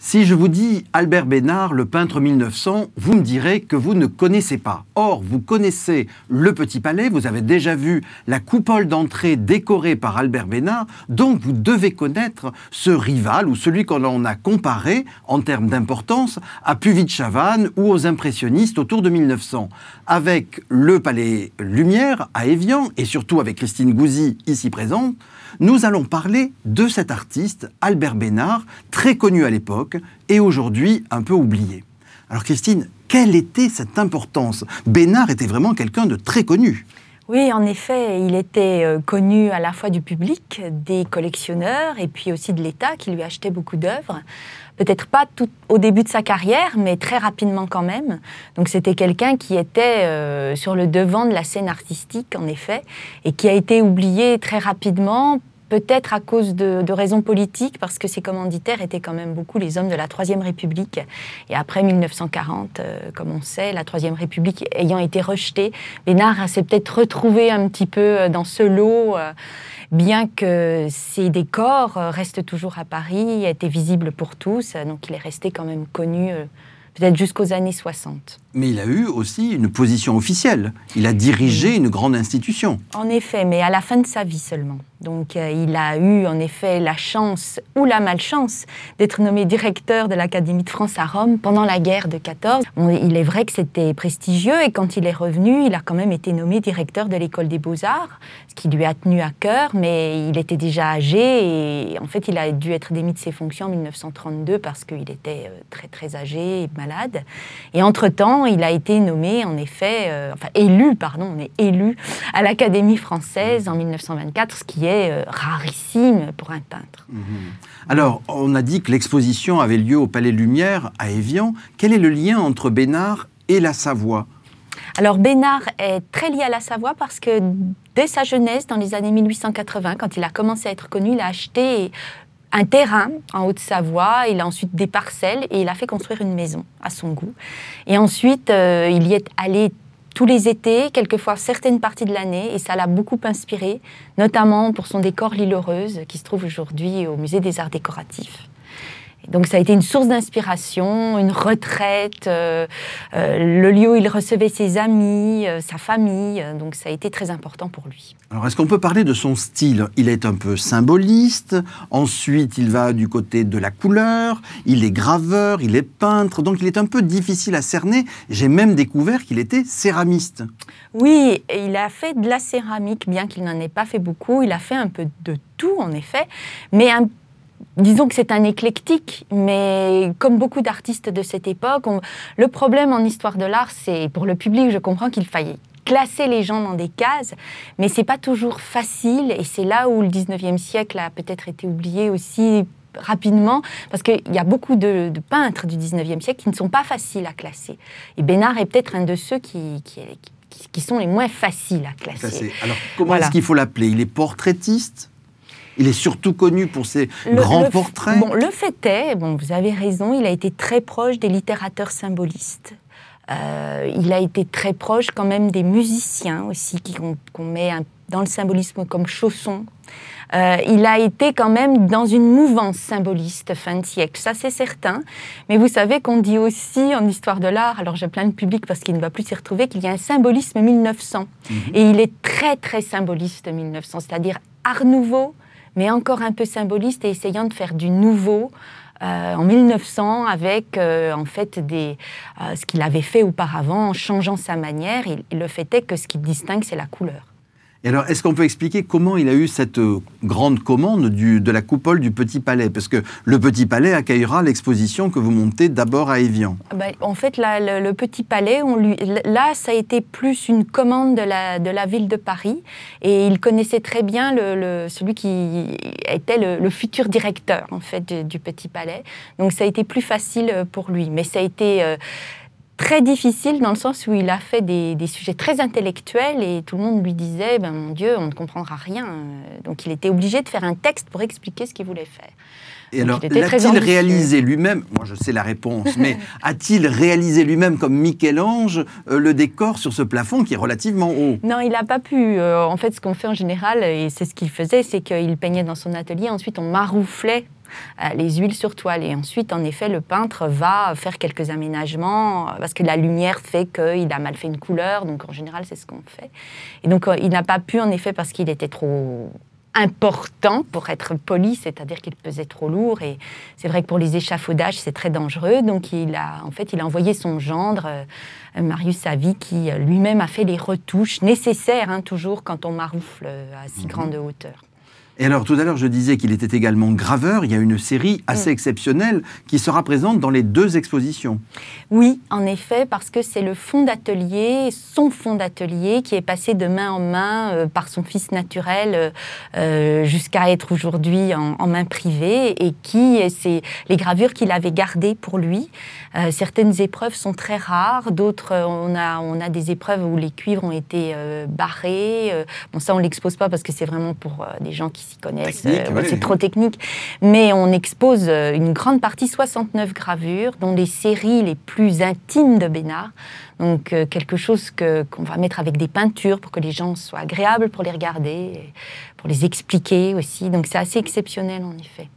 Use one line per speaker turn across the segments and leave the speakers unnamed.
Si je vous dis Albert Bénard, le peintre 1900, vous me direz que vous ne connaissez pas. Or, vous connaissez le Petit Palais, vous avez déjà vu la coupole d'entrée décorée par Albert Bénard, donc vous devez connaître ce rival ou celui qu'on a comparé en termes d'importance à Puvis-de-Chavannes ou aux impressionnistes autour de 1900. Avec le Palais Lumière à Évian et surtout avec Christine Gouzy ici présente, nous allons parler de cet artiste, Albert Bénard, très connu à l'époque et aujourd'hui un peu oublié. Alors Christine, quelle était cette importance Bénard était vraiment quelqu'un de très connu.
Oui, en effet, il était euh, connu à la fois du public, des collectionneurs et puis aussi de l'État qui lui achetait beaucoup d'œuvres. Peut-être pas tout au début de sa carrière, mais très rapidement quand même. Donc c'était quelqu'un qui était euh, sur le devant de la scène artistique, en effet, et qui a été oublié très rapidement peut-être à cause de, raisons politiques, parce que ses commanditaires étaient quand même beaucoup les hommes de la Troisième République. Et après 1940, euh, comme on sait, la Troisième République ayant été rejetée, Bénard s'est peut-être retrouvé un petit peu euh, dans ce lot, euh, bien que ses décors restent toujours à Paris, étaient visibles pour tous, donc il est resté quand même connu peut-être jusqu'aux années 60.
Mais il a eu aussi une position officielle. Il a dirigé une grande institution.
En effet, mais à la fin de sa vie seulement. Donc euh, il a eu en effet la chance ou la malchance d'être nommé directeur de l'Académie de France à Rome pendant la guerre de 14. il est vrai que c'était prestigieux et quand il est revenu, il a quand même été nommé directeur de l'école des beaux-arts, ce qui lui a tenu à cœur, mais il était déjà âgé et en fait il a dû être démis de ses fonctions en 1932 parce qu'il était euh, très très âgé et malheureux. Et entre-temps, il a été nommé, en effet, euh, enfin élu, pardon, on est élu à l'Académie française en 1924, ce qui est euh, rarissime pour un
peintre. Mhm. Alors, on a dit que l'exposition avait lieu au Palais Lumière, à Évian. Quel est le lien entre Bénard et la Savoie
alors Bénard est très lié à la Savoie parce que dès sa jeunesse, dans les années 1880, quand il a commencé à être connu, il a acheté un terrain en Haute-Savoie, il a ensuite des parcelles et il a fait construire une maison à son goût. Et ensuite, euh, il y est allé tous les étés, quelquefois certaines parties de l'année, et ça l'a beaucoup inspiré, notamment pour son décor L'île qui se trouve aujourd'hui au musée des arts décoratifs. Donc ça a été une source d'inspiration, une retraite, euh, euh, le lieu où il recevait ses amis, euh, sa famille. Donc ça a été très important pour lui.
Alors est-ce qu'on peut parler de son style Il est un peu symboliste, ensuite il va du côté de la couleur, il est graveur, il est peintre, donc il est un peu difficile à cerner. J'ai même découvert qu'il était céramiste.
Oui, il a fait de la céramique, bien qu'il n'en ait pas fait beaucoup. Il a fait un peu de tout en effet, mais un disons que c'est un éclectique, mais comme beaucoup d'artistes de cette époque, le problème en histoire de l'art, c'est pour le public, je comprends qu'il fallait classer les gens dans des cases, mais c'est pas toujours facile, et c'est là où le 19e siècle a peut-être été oublié aussi rapidement, parce qu'il y a beaucoup de, peintres du 19e siècle qui ne sont pas faciles à classer. Et Bénard est peut-être un de ceux qui, sont les moins faciles à
classer. Alors, comment est-ce qu'il faut l'appeler Il est portraitiste il est surtout connu pour ses grands
portraits. Bon, le fait est, bon, vous avez raison, il a été très proche des littérateurs symbolistes. Euh, il a été très proche quand même des musiciens aussi, qu'on met dans le symbolisme comme chaussons. Euh, il a été quand même dans une mouvance symboliste fin de siècle, ça c'est certain. Mais vous savez qu'on dit aussi en histoire de l'art, alors j'ai plein de public parce qu'il ne va plus s'y retrouver, qu'il y a un symbolisme 1900. Mhm. Et il est très très symboliste 1900, c'est-à-dire Art Nouveau, mais encore un peu symboliste et essayant de faire du nouveau. Euh, en 1900 avec euh, en fait euh, ce qu'il avait fait auparavant en changeant sa manière. Il, le fait est que ce qui le distingue c'est la couleur
alors, est-ce qu'on peut expliquer comment il a eu cette euh, grande commande de la coupole du Petit Palais Parce que le Petit Palais accueillera l'exposition que vous montez d'abord à Evian.
Ah ben, en fait, le, Petit Palais, on lui, là, ça a été plus une commande de la, ville de Paris. Et il connaissait très bien celui qui était le, futur directeur, en fait, du, Petit Palais. Donc, ça a été plus facile euh, pour lui. Mais ça a été... Euh, très difficile dans le sens où il a fait des, sujets très intellectuels et tout le monde lui disait ben mon Dieu on ne comprendra rien euh, donc il était obligé de faire un texte pour expliquer ce qu'il voulait faire.
Et alors, l'a-t-il réalisé lui-même Moi, je sais la réponse, mais a-t-il réalisé lui-même, comme Michel-Ange, euh, le décor sur ce plafond qui est relativement haut
Non, il n'a pas pu. Euh, en fait, ce qu'on fait en général, et c'est ce qu'il faisait, c'est qu'il peignait dans son atelier. Ensuite, on marouflait euh, les huiles sur toile. Et ensuite, en effet, le peintre va faire quelques aménagements euh, parce que la lumière fait qu'il a mal fait une couleur. Donc, en général, c'est ce qu'on fait. Et donc, euh, il n'a pas pu, en effet, parce qu'il était trop important pour être poli, c'est-à-dire qu'il pesait trop lourd et c'est vrai que pour les échafaudages c'est très dangereux. Donc il a en fait il a envoyé son gendre Marius Savi qui lui-même a fait les retouches nécessaires hein, toujours quand on maroufle à si mhm. grande hauteur.
Et alors, tout à l'heure, je disais qu'il était également graveur. Il y a une série mm. assez exceptionnelle qui sera présente dans les deux expositions.
Oui, en effet, parce que c'est le fond d'atelier, son fond d'atelier, qui est passé de main en main euh, par son fils naturel euh, euh, jusqu'à être aujourd'hui en, main privée et qui, c'est les gravures qu'il avait gardées pour lui. certaines épreuves sont très rares, d'autres, on a, on a des épreuves où les cuivres ont été barrés. bon, ça, on l'expose pas parce que c'est vraiment pour des gens qui connaissent, euh, c'est trop technique. Mais on expose euh, une grande partie, 69 gravures, dont les séries les plus intimes de Bénard. Donc euh, quelque chose qu'on va mettre avec des peintures pour que les gens soient agréables pour les regarder, pour les expliquer aussi. Donc c'est assez exceptionnel en effet.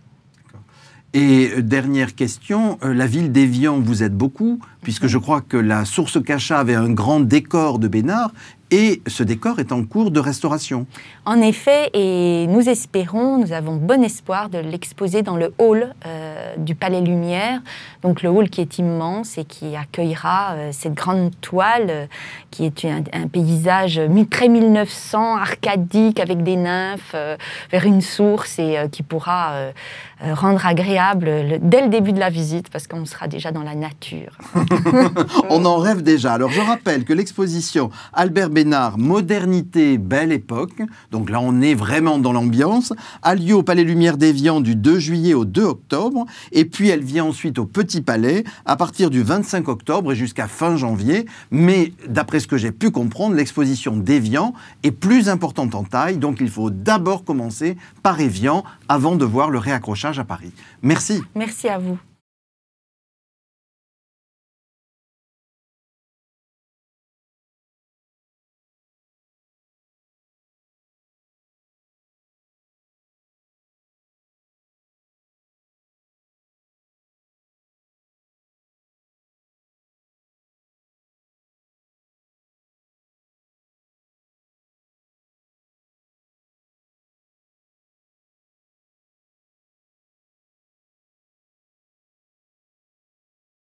Et dernière question, la ville d'Évian, vous aide beaucoup, puisque mhm. je crois que la source Cacha avait un grand décor de Bénard, et ce décor est en cours de restauration.
En effet, et nous espérons, nous avons bon espoir de l'exposer dans le hall euh, du Palais Lumière, donc le hall qui est immense et qui accueillera euh, cette grande toile euh, qui est un, paysage très 1900, arcadique, avec des nymphes vers une source et qui pourra rendre agréable dès le début de la visite parce qu'on sera déjà dans la nature.
On en rêve déjà. Alors je rappelle que l'exposition Albert B. Modernité, Belle Époque. Donc là, on est vraiment dans l'ambiance. A lieu au Palais Lumière d'Evian du 2 juillet au 2 octobre. Et puis, elle vient ensuite au Petit Palais à partir du 25 octobre et jusqu'à fin janvier. Mais d'après ce que j'ai pu comprendre, l'exposition d'Evian est plus importante en taille. Donc, il faut d'abord commencer par Evian avant de voir le réaccrochage à Paris. Merci. Merci à vous.